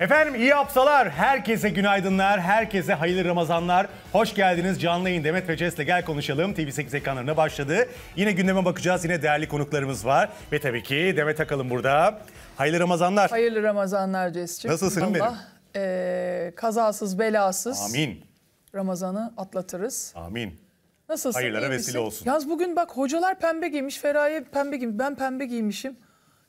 Efendim iyi haftalar, herkese günaydınlar, herkese hayırlı Ramazanlar. Hoş geldiniz canlı yayın Demet ve Ces'le Gel Konuşalım TV8 ekranlarına başladı. Yine gündeme bakacağız, yine değerli konuklarımız var. Ve tabii ki Demet Akalın burada. Hayırlı Ramazanlar. Hayırlı Ramazanlar Ces'ciğim. Nasılsın Allah, benim? E, kazasız belasız. Amin. Ramazan'ı atlatırız. Amin. Nasılsın? Hayırlara vesile olsun. Yalnız bugün bak hocalar pembe giymiş, Feraye pembe giymiş, ben pembe giymişim.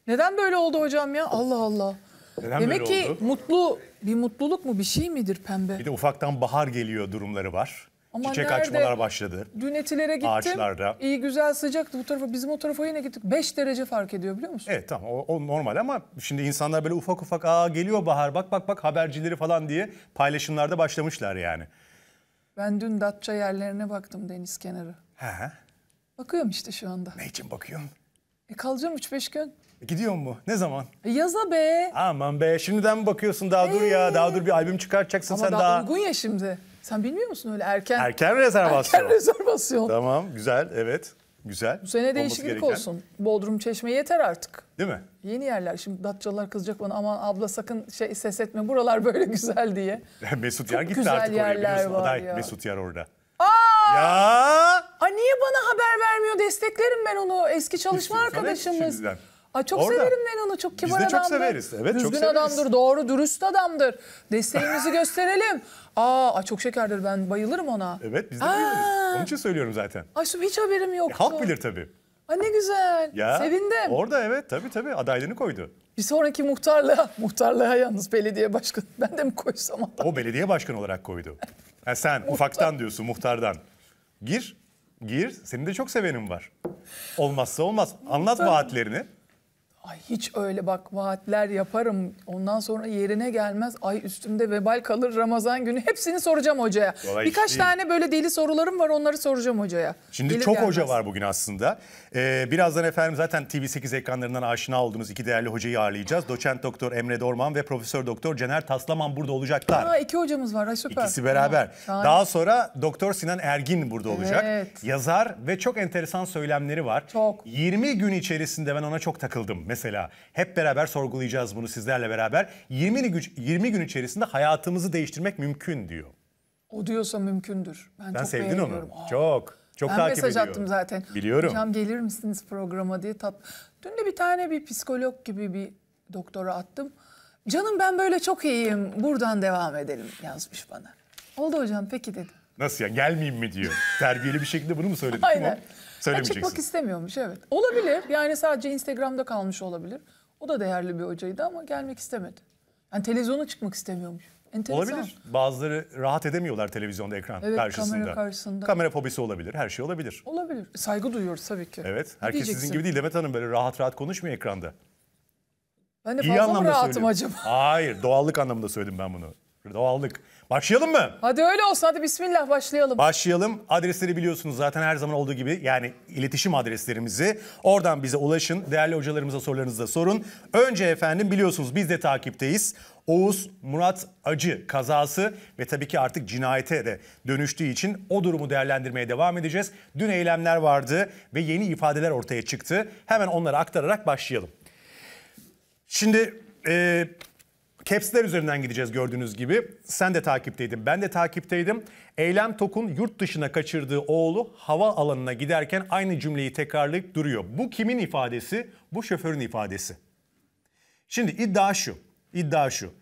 Neden böyle oldu hocam ya? Allah Allah. Neden Demek böyle ki mutlu bir mutluluk mu bir şey midir pembe? Bir de ufaktan bahar geliyor durumları var. Ama Çiçek nerede? açmalar başladı. Dün etilere gittim. Ağaçlarda. İyi güzel sıcaktı bu tarafa. Bizim o tarafa yine gittik. 5 derece fark ediyor biliyor musun? Evet tamam o, o normal ama şimdi insanlar böyle ufak ufak aa geliyor bahar bak bak bak habercileri falan diye paylaşımlarda başlamışlar yani. Ben dün Datça yerlerine baktım deniz kenarı. He. Bakıyorum işte şu anda. Ne için bakıyorsun? E kalacağım 3-5 gün. E, gidiyor mu? Ne zaman? E, yaza be. Aman be şimdiden mi bakıyorsun daha ee? dur ya ee. daha dur bir albüm çıkartacaksın Ama sen daha. Ama daha uygun ya şimdi. Sen bilmiyor musun öyle erken? Erken rezervasyon. Erken rezervasyon. Tamam güzel evet güzel. Bu sene değişiklik gereken. olsun. Bodrum Çeşme yeter artık. Değil mi? Yeni yerler. Şimdi Datçalılar kızacak bana aman abla sakın şey ses etme buralar böyle güzel diye. Mesut Çok Yer gitti artık oraya var. Aday ya. Mesut Yer orada. Aa! Ya! Ay niye bana haber vermiyor desteklerim ben onu eski çalışma arkadaşımız. Ay çok Orada. severim ben onu çok kibar adamdır. Biz de adamdır. çok severiz. Evet, Düzgün çok severiz. adamdır doğru dürüst adamdır. Desteğimizi gösterelim. Aa, ay çok şekerdir ben bayılırım ona. Evet biz de bayılırız. Onun için söylüyorum zaten. Ay şu hiç haberim yok. E, halk bilir tabii. Ay ne güzel. Ya, Sevindim. Orada evet tabii tabii adaylığını koydu. Bir sonraki muhtarlığa, muhtarlığa yalnız belediye başkanı ben de mi koysam? O belediye başkanı olarak koydu. Ha, sen ufaktan diyorsun muhtardan. Gir Gir. Senin de çok sevenim var. Olmazsa olmaz. Anlat vaatlerini. Ay hiç öyle bak vaatler yaparım ondan sonra yerine gelmez. Ay üstümde vebal kalır Ramazan günü. Hepsini soracağım hocaya. Kolay Birkaç değil. tane böyle deli sorularım var onları soracağım hocaya. Şimdi Gelir çok gelmez. hoca var bugün aslında. Ee, birazdan efendim zaten TV8 ekranlarından aşina olduğunuz iki değerli hocayı ağırlayacağız. Doçent Doktor Emre Dorman ve Profesör Doktor Cener Taslaman burada olacaklar. Aa, iki hocamız var. Ay, süper. İkisi beraber. Ha, Daha sonra Doktor Sinan Ergin burada evet. olacak. Yazar ve çok enteresan söylemleri var. Çok. 20 gün içerisinde ben ona çok takıldım. Mesela mesela. Hep beraber sorgulayacağız bunu sizlerle beraber. 20 gün, 20 gün içerisinde hayatımızı değiştirmek mümkün diyor. O diyorsa mümkündür. Ben, ben çok sevdin onu. Aa. Çok. Çok ben takip mesaj ediyorum. attım zaten. Biliyorum. Hocam gelir misiniz programa diye tat. Dün de bir tane bir psikolog gibi bir doktora attım. Canım ben böyle çok iyiyim. Buradan devam edelim yazmış bana. Oldu hocam peki dedim. Nasıl ya gelmeyeyim mi diyor. Terbiyeli bir şekilde bunu mu söyledi? Aynen. Tamam. Söylemeyeceksin. Çıkmak istemiyormuş evet. Olabilir. Yani sadece Instagram'da kalmış olabilir. O da değerli bir hocaydı ama gelmek istemedi. Yani televizyona çıkmak istemiyormuş. Enteresan. Olabilir. Bazıları rahat edemiyorlar televizyonda ekran evet, karşısında. Kamera karşısında. Kamera fobisi olabilir. Her şey olabilir. Olabilir. Saygı duyuyoruz tabii ki. Evet. Herkes Diyeceksin. sizin gibi değil. Demet Hanım böyle rahat rahat konuşmuyor ekranda. Ben de İyi fazla mı rahatım söylüyorum. acaba? Hayır. Doğallık anlamında söyledim ben bunu. Doğallık. Başlayalım mı? Hadi öyle olsun. Hadi bismillah başlayalım. Başlayalım. Adresleri biliyorsunuz zaten her zaman olduğu gibi. Yani iletişim adreslerimizi. Oradan bize ulaşın. Değerli hocalarımıza sorularınızı da sorun. Önce efendim biliyorsunuz biz de takipteyiz. Oğuz Murat Acı kazası ve tabii ki artık cinayete de dönüştüğü için o durumu değerlendirmeye devam edeceğiz. Dün eylemler vardı ve yeni ifadeler ortaya çıktı. Hemen onları aktararak başlayalım. Şimdi e, Caps'ler üzerinden gideceğiz gördüğünüz gibi. Sen de takipteydin, ben de takipteydim. Eylem Tok'un yurt dışına kaçırdığı oğlu hava alanına giderken aynı cümleyi tekrarlayıp duruyor. Bu kimin ifadesi? Bu şoförün ifadesi. Şimdi iddia şu, iddia şu.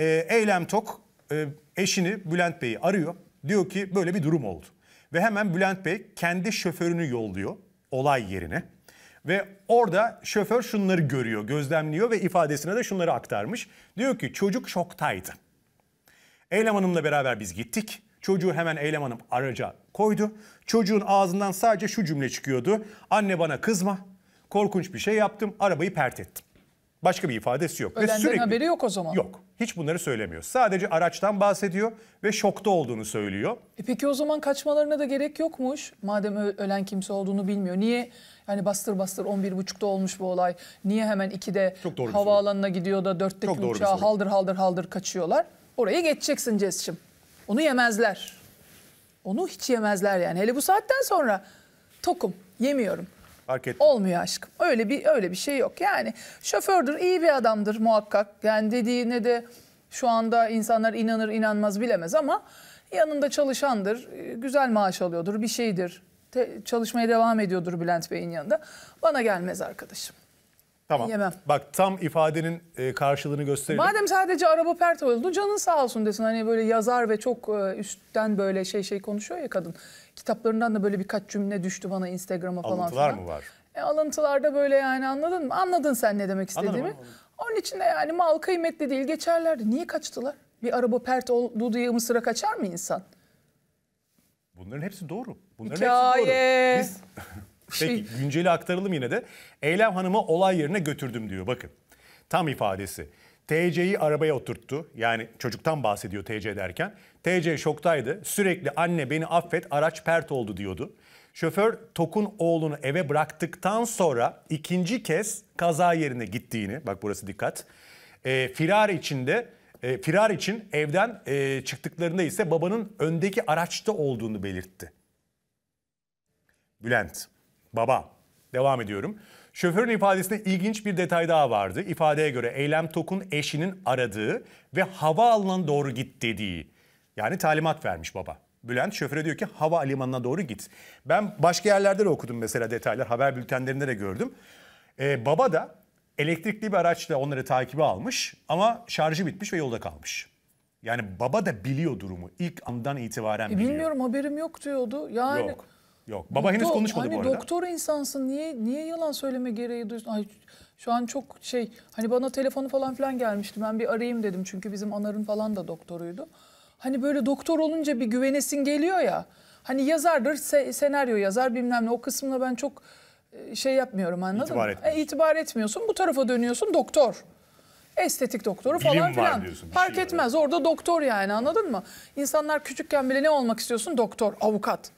Ee, Eylem Tok e, eşini Bülent Bey'i arıyor. Diyor ki böyle bir durum oldu. Ve hemen Bülent Bey kendi şoförünü yolluyor olay yerine. Ve orada şoför şunları görüyor, gözlemliyor ve ifadesine de şunları aktarmış. Diyor ki çocuk şoktaydı. Eylem Hanım'la beraber biz gittik. Çocuğu hemen Eylem Hanım araca koydu. Çocuğun ağzından sadece şu cümle çıkıyordu. Anne bana kızma. Korkunç bir şey yaptım. Arabayı pert ettim. Başka bir ifadesi yok. Ölenlerin ve sürekli, haberi yok o zaman. Yok. Hiç bunları söylemiyor. Sadece araçtan bahsediyor ve şokta olduğunu söylüyor. E peki o zaman kaçmalarına da gerek yokmuş. Madem ölen kimse olduğunu bilmiyor. Niye yani bastır bastır 11.30'da olmuş bu olay. Niye hemen 2'de havaalanına soru. gidiyor da 4'teki Çok uçağa haldır haldır haldır kaçıyorlar? orayı geçeceksin Cez'cim. Onu yemezler. Onu hiç yemezler yani. Hele bu saatten sonra tokum, yemiyorum. Fark ettim. Olmuyor aşkım. Öyle bir öyle bir şey yok. Yani şofördür, iyi bir adamdır muhakkak. Yani dediğine de şu anda insanlar inanır inanmaz bilemez ama yanında çalışandır, güzel maaş alıyordur, bir şeydir te, çalışmaya devam ediyordur Bülent Bey'in yanında. Bana gelmez arkadaşım. Tamam. Yemem. Bak tam ifadenin e, karşılığını gösterelim. Madem sadece araba pert oldu canın sağ olsun desin. Hani böyle yazar ve çok e, üstten böyle şey şey konuşuyor ya kadın. Kitaplarından da böyle birkaç cümle düştü bana Instagram'a falan Alıntılar mı var? E, alıntılarda böyle yani anladın mı? Anladın sen ne demek istediğimi. Anladım, anladım. Onun için de yani mal kıymetli değil geçerlerdi. Niye kaçtılar? Bir araba pert oldu diye mısıra kaçar mı insan? Bunların hepsi doğru. Bunların Hikaye. hepsi doğru. Biz, peki şey- günceli aktaralım yine de. Eylem Hanım'ı olay yerine götürdüm diyor bakın. Tam ifadesi. TC'yi arabaya oturttu. Yani çocuktan bahsediyor TC derken. TC şoktaydı. Sürekli anne beni affet araç pert oldu diyordu. Şoför Tok'un oğlunu eve bıraktıktan sonra ikinci kez kaza yerine gittiğini, bak burası dikkat, e, firar içinde e, firar için evden e, çıktıklarında ise babanın öndeki araçta olduğunu belirtti. Bülent. Baba. Devam ediyorum. Şoförün ifadesinde ilginç bir detay daha vardı. İfadeye göre Eylem Tok'un eşinin aradığı ve hava havaalanına doğru git dediği. Yani talimat vermiş baba. Bülent şoföre diyor ki hava havalimanına doğru git. Ben başka yerlerde de okudum mesela detaylar. Haber bültenlerinde de gördüm. Ee, baba da elektrikli bir araçla onları takibi almış ama şarjı bitmiş ve yolda kalmış. Yani baba da biliyor durumu. İlk andan itibaren e, biliyor. Bilmiyorum haberim yok diyordu. Yani... Yok. Yok. Baba Doktor, henüz konuşmadı hani bu arada. Doktor insansın. Niye niye yalan söyleme gereği duydun? Ay, şu an çok şey hani bana telefonu falan filan gelmişti. Ben bir arayayım dedim. Çünkü bizim Anar'ın falan da doktoruydu. Hani böyle doktor olunca bir güvenesin geliyor ya. Hani yazardır, se senaryo yazar bilmem ne. O kısmına ben çok e, şey yapmıyorum anladın itibar mı? E, itibar etmiyorsun. Bu tarafa dönüyorsun doktor. Estetik doktoru Bilim falan filan. Fark şey etmez. Orada doktor yani anladın mı? İnsanlar küçükken bile ne olmak istiyorsun? Doktor, avukat.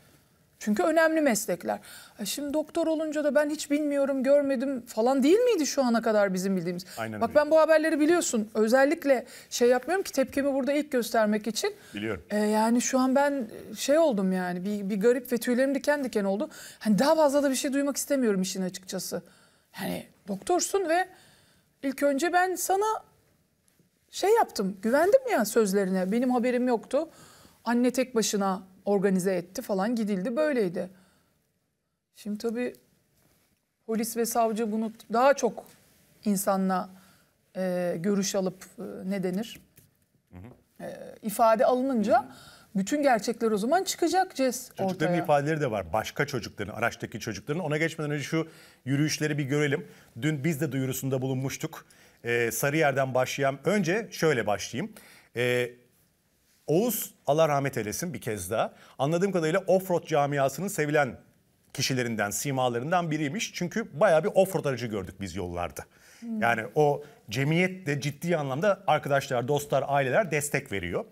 Çünkü önemli meslekler. E, şimdi doktor olunca da ben hiç bilmiyorum, görmedim falan değil miydi şu ana kadar bizim bildiğimiz? Aynen Bak öyle. ben bu haberleri biliyorsun. Özellikle şey yapmıyorum ki tepkimi burada ilk göstermek için. Biliyorum. E, yani şu an ben e, şey oldum yani bir, bir garip ve tüylerim diken diken oldu. Hani daha fazla da bir şey duymak istemiyorum işin açıkçası. Hani doktorsun ve ilk önce ben sana şey yaptım, güvendim ya sözlerine. Benim haberim yoktu. Anne tek başına organize etti falan gidildi böyleydi. Şimdi tabii polis ve savcı bunu daha çok insanla e, görüş alıp e, ne denir? Hı hı. E, ifade alınınca hı hı. bütün gerçekler o zaman çıkacak Ces Çocukların ortaya. ifadeleri de var. Başka çocukların, araçtaki çocukların. Ona geçmeden önce şu yürüyüşleri bir görelim. Dün biz de duyurusunda bulunmuştuk. Ee, Sarıyer'den başlayan, önce şöyle başlayayım. Ee, Oğuz Allah rahmet eylesin bir kez daha. Anladığım kadarıyla offroad camiasının sevilen kişilerinden, simalarından biriymiş. Çünkü bayağı bir offroad aracı gördük biz yollarda. Yani o cemiyet de ciddi anlamda arkadaşlar, dostlar, aileler destek veriyor.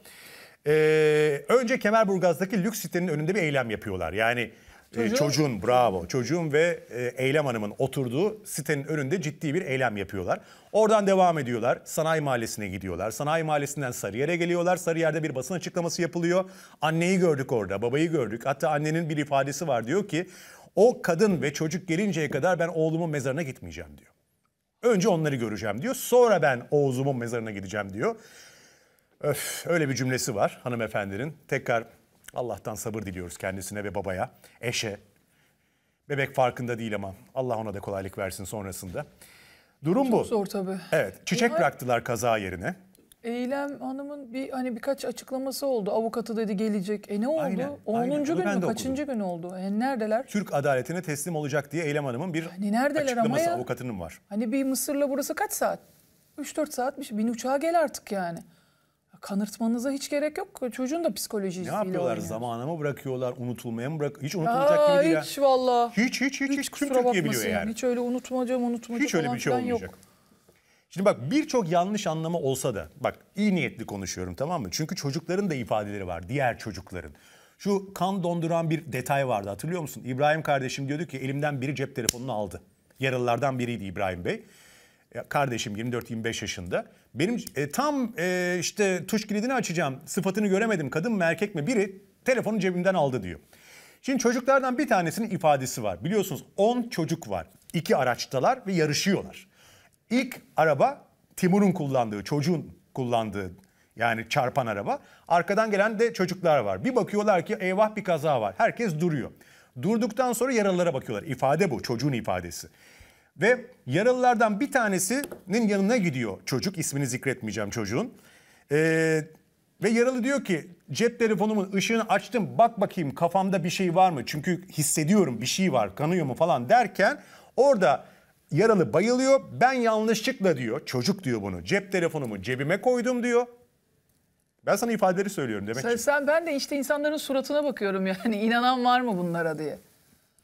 Ee, önce Kemerburgaz'daki lüks sitenin önünde bir eylem yapıyorlar. Yani ee, çocuğun, çocuğun bravo. Çocuğun ve e, Eylem Hanım'ın oturduğu sitenin önünde ciddi bir eylem yapıyorlar. Oradan devam ediyorlar. Sanayi Mahallesi'ne gidiyorlar. Sanayi Mahallesi'nden Sarıyer'e geliyorlar. Sarıyer'de bir basın açıklaması yapılıyor. Anneyi gördük orada, babayı gördük. Hatta annenin bir ifadesi var diyor ki o kadın ve çocuk gelinceye kadar ben oğlumun mezarına gitmeyeceğim diyor. Önce onları göreceğim diyor. Sonra ben oğlumun mezarına gideceğim diyor. Öf öyle bir cümlesi var hanımefendinin. Tekrar Allah'tan sabır diliyoruz kendisine ve babaya, eşe. Bebek farkında değil ama Allah ona da kolaylık versin sonrasında. Durum Çok bu. zor tabii. Evet, çiçek Bunlar... bıraktılar kaza yerine. Eylem Hanım'ın bir hani birkaç açıklaması oldu. Avukatı dedi gelecek. E ne oldu? Aynen, 10. Aynen. gün mü? Kaçıncı gün oldu? E neredeler? Türk adaletine teslim olacak diye Eylem Hanım'ın bir hani neredeler açıklaması ama ya? avukatının var. Hani bir Mısır'la burası kaç saat? 3-4 saatmiş. Bin uçağa gel artık yani kanırtmanıza hiç gerek yok. Çocuğun da psikolojisiyle Ne yapıyorlar? zamanı mı bırakıyorlar? Unutulmaya mı bırak? Hiç unutulacak Aa, gibi değil. Hiç valla. Hiç hiç hiç. Hiç, hiç tüm Türkiye yani. Hiç öyle unutmayacağım unutmayacağım Hiç öyle bir şey olmayacak. Yok. Şimdi bak birçok yanlış anlama olsa da bak iyi niyetli konuşuyorum tamam mı? Çünkü çocukların da ifadeleri var. Diğer çocukların. Şu kan donduran bir detay vardı hatırlıyor musun? İbrahim kardeşim diyordu ki elimden biri cep telefonunu aldı. Yaralılardan biriydi İbrahim Bey. Kardeşim 24-25 yaşında. Benim e, tam e, işte tuş kilidini açacağım sıfatını göremedim kadın mı erkek mi biri telefonu cebimden aldı diyor. Şimdi çocuklardan bir tanesinin ifadesi var. Biliyorsunuz 10 çocuk var. İki araçtalar ve yarışıyorlar. İlk araba Timur'un kullandığı, çocuğun kullandığı yani çarpan araba. Arkadan gelen de çocuklar var. Bir bakıyorlar ki eyvah bir kaza var. Herkes duruyor. Durduktan sonra yaralılara bakıyorlar. İfade bu, çocuğun ifadesi. Ve yaralılardan bir tanesinin yanına gidiyor çocuk. ismini zikretmeyeceğim çocuğun. Ee, ve yaralı diyor ki cep telefonumun ışığını açtım bak bakayım kafamda bir şey var mı? Çünkü hissediyorum bir şey var kanıyor mu falan derken orada yaralı bayılıyor. Ben yanlışlıkla diyor çocuk diyor bunu cep telefonumu cebime koydum diyor. Ben sana ifadeleri söylüyorum demek sen, ki. Sen ben de işte insanların suratına bakıyorum yani inanan var mı bunlara diye.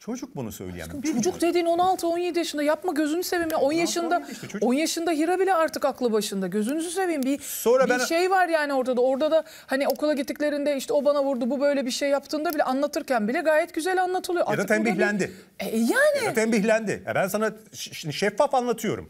Çocuk bunu söyleyemez. Aşkım, çocuk dediğin 16-17 yaşında yapma gözünü seveyim. 10 yaşında 10 yaşında Hira bile artık aklı başında. Gözünüzü seveyim bir Sonra bir ben... şey var yani orada da Orada da hani okula gittiklerinde işte o bana vurdu bu böyle bir şey yaptığında bile anlatırken bile gayet güzel anlatılıyor. Ya artık da tembihlendi. Bir... E, e, yani. Ya da tembihlendi. Ya ben sana şimdi şeffaf anlatıyorum.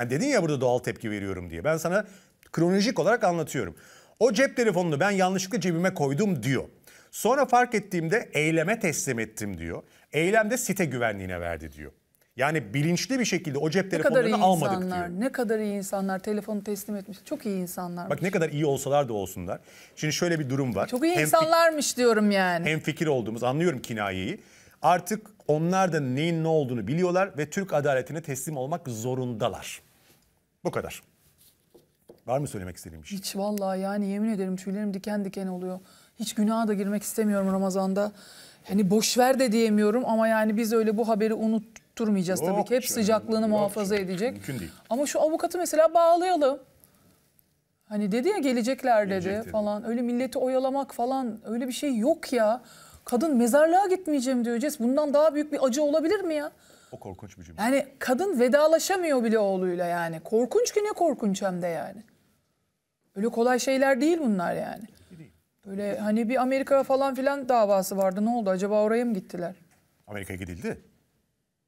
Yani dedin ya burada doğal tepki veriyorum diye. Ben sana kronolojik olarak anlatıyorum. O cep telefonunu ben yanlışlıkla cebime koydum diyor. Sonra fark ettiğimde eyleme teslim ettim diyor. Eylemde site güvenliğine verdi diyor. Yani bilinçli bir şekilde o cep telefonlarını almadık insanlar, diyor. Ne kadar iyi insanlar telefonu teslim etmiş. Çok iyi insanlar. Bak ne kadar iyi olsalar da olsunlar. Şimdi şöyle bir durum var. Çok iyi hem insanlarmış diyorum yani. Hem fikir olduğumuz anlıyorum kinayeyi. Artık onlar da neyin ne olduğunu biliyorlar ve Türk adaletine teslim olmak zorundalar. Bu kadar. Var mı söylemek istediğim bir şey? Hiç vallahi yani yemin ederim tüylerim diken diken oluyor. Hiç günaha da girmek istemiyorum Ramazan'da hani boş ver de diyemiyorum ama yani biz öyle bu haberi unutturmayacağız tabii ki. Hep sıcaklığını muhafaza edecek. Mümkün değil. Ama şu avukatı mesela bağlayalım. Hani dedi ya gelecekler dedi Gelecek falan. Öyle milleti oyalamak falan öyle bir şey yok ya. Kadın mezarlığa gitmeyeceğim diyor Ces. Bundan daha büyük bir acı olabilir mi ya? O korkunç bir cümle. Yani kadın vedalaşamıyor bile oğluyla yani. Korkunç ki ne korkunç hem de yani. Öyle kolay şeyler değil bunlar yani. Böyle hani bir Amerika falan filan davası vardı. Ne oldu? Acaba oraya mı gittiler? Amerika'ya gidildi.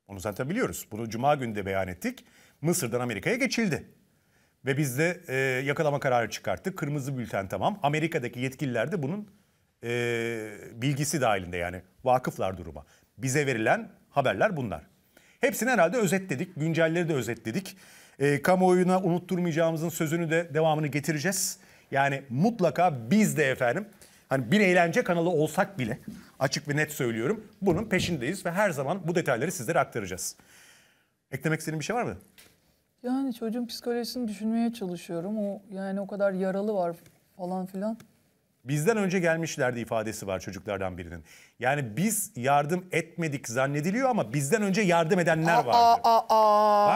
Onu zaten biliyoruz. Bunu Cuma günü de beyan ettik. Mısır'dan Amerika'ya geçildi. Ve biz de e, yakalama kararı çıkarttık. Kırmızı bülten tamam. Amerika'daki yetkililer de bunun e, bilgisi dahilinde yani vakıflar duruma. Bize verilen haberler bunlar. Hepsini herhalde özetledik. Güncelleri de özetledik. E, kamuoyuna unutturmayacağımızın sözünü de devamını getireceğiz. Yani mutlaka biz de efendim hani bir eğlence kanalı olsak bile açık ve net söylüyorum bunun peşindeyiz ve her zaman bu detayları sizlere aktaracağız. Eklemek istediğin bir şey var mı? Yani çocuğun psikolojisini düşünmeye çalışıyorum. O yani o kadar yaralı var falan filan. Bizden önce gelmişlerdi ifadesi var çocuklardan birinin. Yani biz yardım etmedik zannediliyor ama bizden önce yardım edenler aa, vardı. Aa, aa, aa.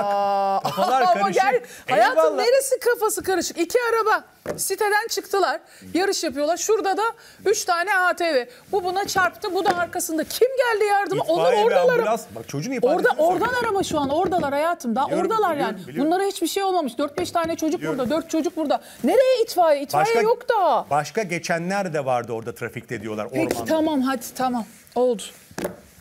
Bak kafalar karışık. Gel, hayatın neresi kafası karışık? İki araba. Siteden çıktılar. Yarış yapıyorlar. Şurada da 3 tane ATV. Bu buna çarptı. Bu da arkasında. Kim geldi yardıma? İtfaiye Onlar oradalar. ambulans. Bak çocuğun Orada söylüyor. oradan arama şu an. Oradalar hayatım. Daha Biliyorum, oradalar biliyorum, yani. biliyorum. Bunlara hiçbir şey olmamış. 4-5 tane çocuk burada. 4 çocuk burada. Nereye itfaiye? İtfaiye yok da. Başka geçenler de vardı orada trafikte diyorlar Peki ormanda. tamam hadi tamam. Oldu.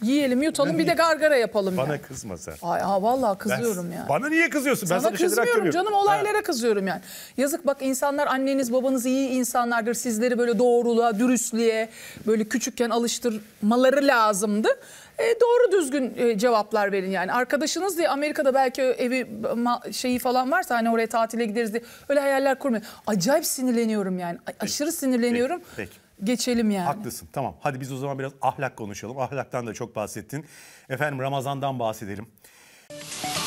Yiyelim, yutalım ben bir de gargara yapalım. Bana yani. kızma sen. Ay ha vallahi kızıyorum ben, yani. Bana niye kızıyorsun? Ben sana, sana şey kızmıyorum canım olaylara ha. kızıyorum yani. Yazık bak insanlar anneniz babanız iyi insanlardır. Sizleri böyle doğruluğa, dürüstlüğe böyle küçükken alıştırmaları lazımdı. E, doğru düzgün e, cevaplar verin yani. Arkadaşınız diye Amerika'da belki evi şeyi falan varsa hani oraya tatile gideriz diye öyle hayaller kurmayın. Acayip sinirleniyorum yani. Peki. Aşırı sinirleniyorum. Peki. Peki geçelim yani. Haklısın tamam. Hadi biz o zaman biraz ahlak konuşalım. Ahlaktan da çok bahsettin. Efendim Ramazan'dan bahsedelim.